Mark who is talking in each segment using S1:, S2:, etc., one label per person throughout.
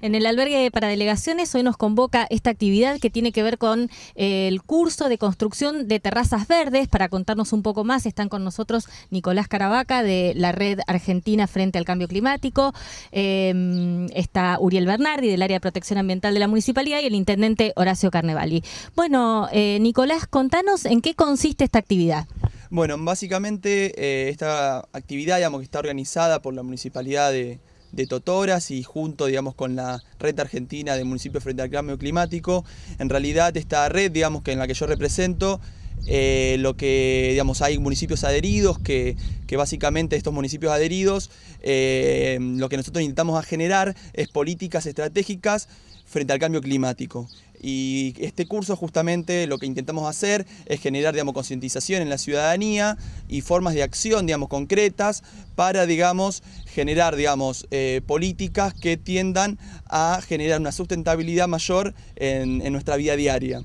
S1: En el albergue para delegaciones hoy nos convoca esta actividad que tiene que ver con eh, el curso de construcción de terrazas verdes. Para contarnos un poco más están con nosotros Nicolás Caravaca de la Red Argentina Frente al Cambio Climático, em, está Uriel Bernardi del Área de Protección Ambiental de la Municipalidad y el Intendente Horacio Carnevali. Bueno, eh, Nicolás, contanos en qué consiste esta actividad.
S2: Bueno, básicamente eh, esta actividad digamos, que está organizada por la Municipalidad de de Totoras y junto, digamos, con la red argentina de municipios frente al cambio climático. En realidad, esta red, digamos, que en la que yo represento, eh, lo que, digamos, hay municipios adheridos que, básicamente estos municipios adheridos, eh, lo que nosotros intentamos a generar es políticas estratégicas frente al cambio climático. Y este curso justamente lo que intentamos hacer es generar, digamos, concientización en la ciudadanía y formas de acción, digamos, concretas para, digamos, generar, eh, políticas que tiendan a generar una sustentabilidad mayor en nuestra vida diaria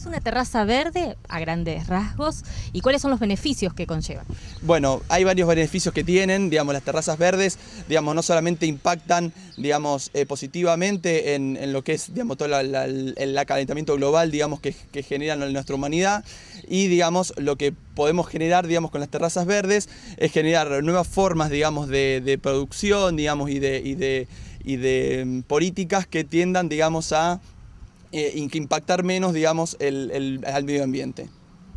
S1: es una terraza verde a grandes rasgos y cuáles son los beneficios que conlleva?
S2: Bueno, hay varios beneficios que tienen, digamos, las terrazas verdes, digamos, no solamente impactan, digamos, eh, positivamente en, lo que es, digamos, todo el acalentamiento global, digamos, que, que genera nuestra humanidad y, digamos, lo que podemos generar, digamos, con las terrazas verdes es generar nuevas formas, digamos, de, producción, digamos, y de, de mm, políticas que tiendan, digamos, a eh, impactar menos, digamos, el, el, al medio ambiente.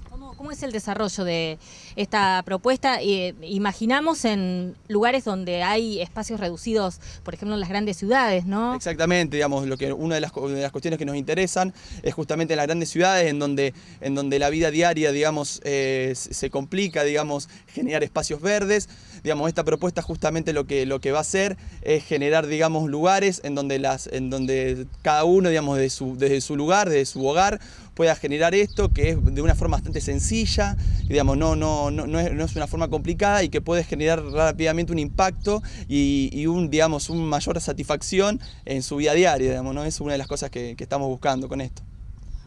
S1: ¿Cómo, ¿Cómo es el desarrollo de esta propuesta. Eh, imaginamos en lugares donde hay espacios reducidos, por ejemplo en las grandes ciudades, ¿no?
S2: Exactamente, digamos, lo que una de las, cuestiones que nos interesan es justamente en las grandes ciudades, en donde, en donde la vida diaria, digamos, eh, se complica, digamos, generar espacios verdes. Digamos, esta propuesta justamente lo que, lo que va a hacer es generar, digamos, lugares en donde, las, en donde cada uno, digamos, desde su, desde su lugar, desde su hogar, pueda generar esto, que es de una forma bastante sencilla, digamos, no, no, no, no, es, una forma complicada y que puedes generar rápidamente un impacto y, un, digamos, un mayor satisfacción en su vida diaria, digamos, ¿no? Es una de las cosas que, estamos buscando con esto.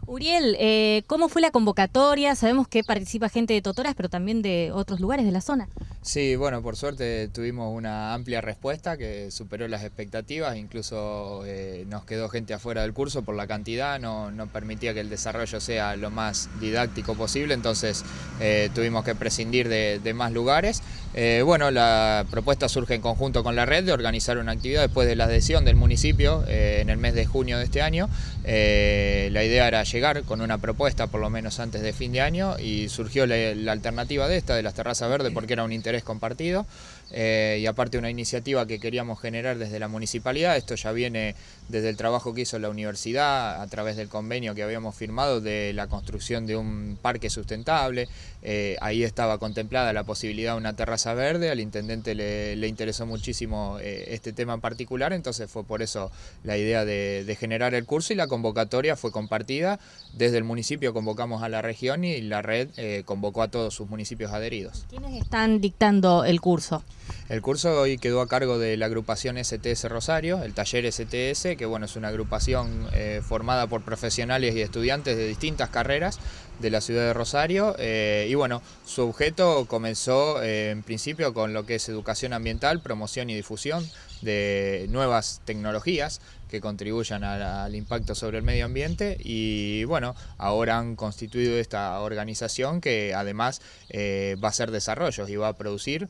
S1: Uriel, eh, ¿cómo fue la convocatoria? Sabemos que participa gente de Totoras, pero también de otros lugares de la zona.
S3: Sí, bueno, por suerte tuvimos una amplia respuesta que superó las expectativas, incluso eh, nos quedó gente afuera del curso por la cantidad, no, no, permitía que el desarrollo sea lo más didáctico posible, entonces eh, tuvimos que prescindir de más lugares. Eh, bueno, la propuesta surge en conjunto con la red de organizar una actividad después de la adhesión del municipio eh, en el mes de junio de este año. Eh, la idea era llegar con una propuesta por lo menos antes de fin de año y surgió la alternativa de esta, de las terrazas verdes, porque era un interés compartido. Eh, y aparte una iniciativa que queríamos generar desde la municipalidad. Esto ya viene desde el trabajo que hizo la universidad a través del convenio que habíamos firmado de la construcción de un parque sustentable. Eh, ahí estaba contemplada la posibilidad de una terraza verde. Al intendente le, interesó muchísimo eh, este tema en particular, entonces fue por eso la idea de, generar el curso y la convocatoria fue compartida. Desde el municipio convocamos a la región y la red convocó a todos sus municipios adheridos.
S1: ¿Quiénes están dictando el curso?
S3: El curso hoy quedó a cargo de la agrupación STS Rosario, el taller STS, que bueno, es una agrupación eh, formada por profesionales y estudiantes de distintas carreras de la ciudad de Rosario. Eh, y bueno, su objeto comenzó eh, en principio con lo que es educación ambiental, promoción y difusión de nuevas tecnologías que contribuyan al impacto sobre el medio ambiente y bueno, ahora han constituido esta organización que además va a hacer desarrollos y va a producir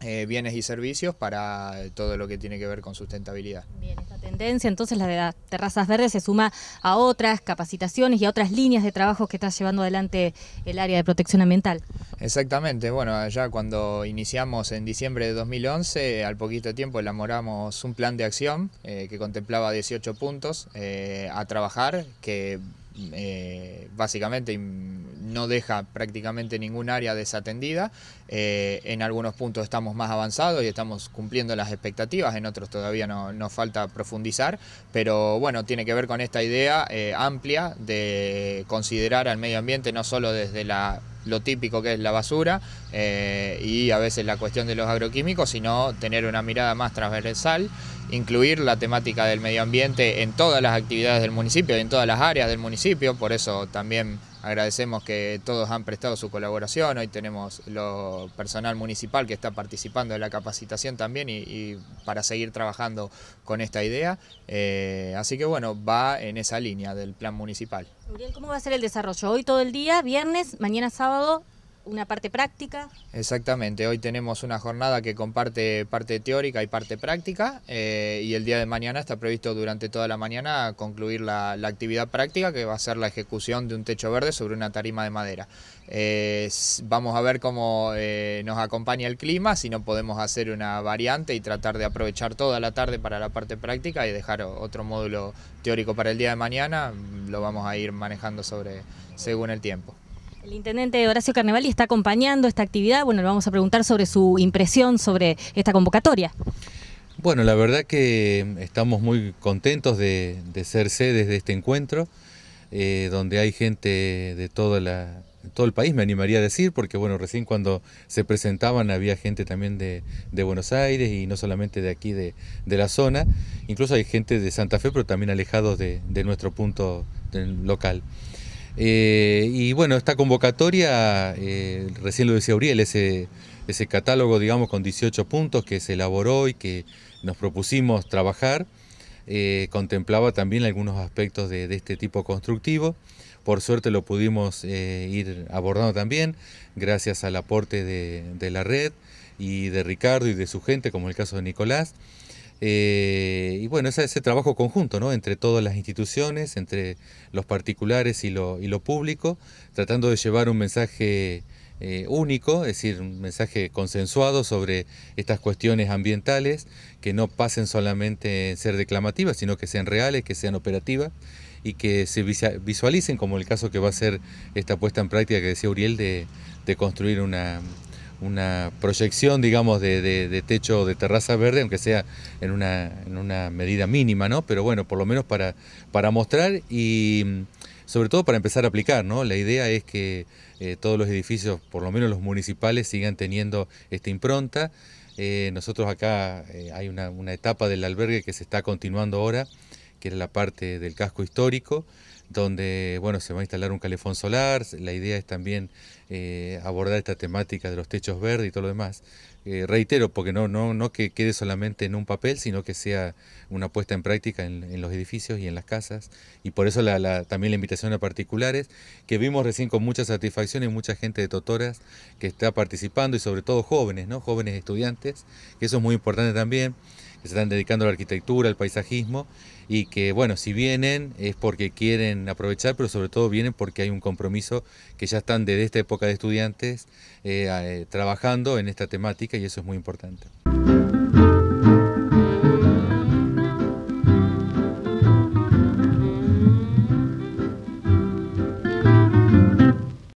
S3: eh, bienes y servicios para eh, todo lo que tiene que ver con sustentabilidad. Bien,
S1: esta tendencia entonces la de las terrazas verdes se suma a otras capacitaciones y a otras líneas de trabajo que está llevando adelante el área de protección ambiental.
S3: Exactamente, bueno, allá cuando iniciamos en diciembre de 2011, al poquito tiempo elaboramos un plan de acción eh, que contemplaba 18 puntos a trabajar que básicamente no deja prácticamente ningún área desatendida. Eh, en algunos puntos estamos más avanzados y estamos cumpliendo las expectativas, en otros todavía nos falta profundizar, pero bueno, tiene que ver con esta idea eh, amplia de considerar al medio ambiente no solo desde la lo típico que es la basura eh, y a veces la cuestión de los agroquímicos, sino tener una mirada más transversal incluir la temática del medio ambiente en todas las actividades del municipio y en todas las áreas del municipio, por eso también agradecemos que todos han prestado su colaboración, hoy tenemos lo personal municipal que está participando de la capacitación también y, para seguir trabajando con esta idea, eh, así que bueno, va en esa línea del plan municipal.
S1: ¿cómo va a ser el desarrollo? Hoy todo el día, viernes, mañana sábado, una parte práctica.
S3: Exactamente, hoy tenemos una jornada que comparte parte teórica y parte práctica eh, y el día de mañana está previsto durante toda la mañana concluir la, actividad práctica que va a ser la ejecución de un techo verde sobre una tarima de madera. Eh, vamos a ver cómo eh, nos acompaña el clima, si no podemos hacer una variante y tratar de aprovechar toda la tarde para la parte práctica y dejar otro módulo teórico para el día de mañana, mm, lo vamos a ir manejando sobre según el tiempo.
S1: El intendente Horacio Carnevali está acompañando esta actividad. Bueno, le vamos a preguntar sobre su impresión sobre esta convocatoria.
S4: Bueno, la verdad que estamos muy contentos de, ser sedes de este encuentro, eh, donde hay gente de todo el país, me animaría a decir, porque bueno, recién cuando se presentaban había gente también de, Buenos Aires y no solamente de aquí de, la zona, incluso hay gente de Santa Fe, pero también alejados de nuestro punto local. Eh, y bueno, esta convocatoria, eh, recién lo decía Uriel, ese, catálogo, digamos, con 18 puntos que se elaboró y que nos propusimos trabajar, eh, contemplaba también algunos aspectos de, este tipo constructivo. Por suerte lo pudimos ir abordando también, gracias al aporte de, de la red y de Ricardo y de su gente, como el caso de Nicolás. Eh, y bueno, ese, trabajo conjunto, ¿no? Entre todas las instituciones, entre los particulares y lo, y lo público, tratando de llevar un mensaje eh, único, es decir, un mensaje consensuado sobre estas cuestiones ambientales, que no pasen solamente en ser declamativas, sino que sean reales, que sean operativas y que se visualicen, como el caso que va a ser esta puesta en práctica que decía Uriel, de construir una, una proyección, digamos, de, techo de terraza verde, aunque sea en una, medida mínima, ¿no? Pero bueno, por lo menos para, para mostrar y mm, sobre todo para empezar a aplicar, ¿no? La idea es que eh, todos los edificios, por lo menos los municipales, sigan teniendo esta impronta. Eh, nosotros acá eh, hay una, una etapa del albergue que se está continuando ahora, que era la parte del casco histórico donde bueno, se va a instalar un calefón solar, la idea es también eh, abordar esta temática de los techos verdes y todo lo demás. Eh, reitero, porque no, no, no que quede solamente en un papel, sino que sea una puesta en práctica en, los edificios y en las casas. Y por eso también la invitación a particulares, que vimos recién con mucha satisfacción y mucha gente de Totoras que está participando y sobre todo jóvenes, ¿no? jóvenes estudiantes, que eso es muy importante también, que se están dedicando a la arquitectura, al paisajismo y que bueno, si vienen es porque quieren aprovechar, pero sobre todo vienen porque hay un compromiso que ya están desde esta época de estudiantes eh, eh, trabajando en esta temática y eso es muy importante.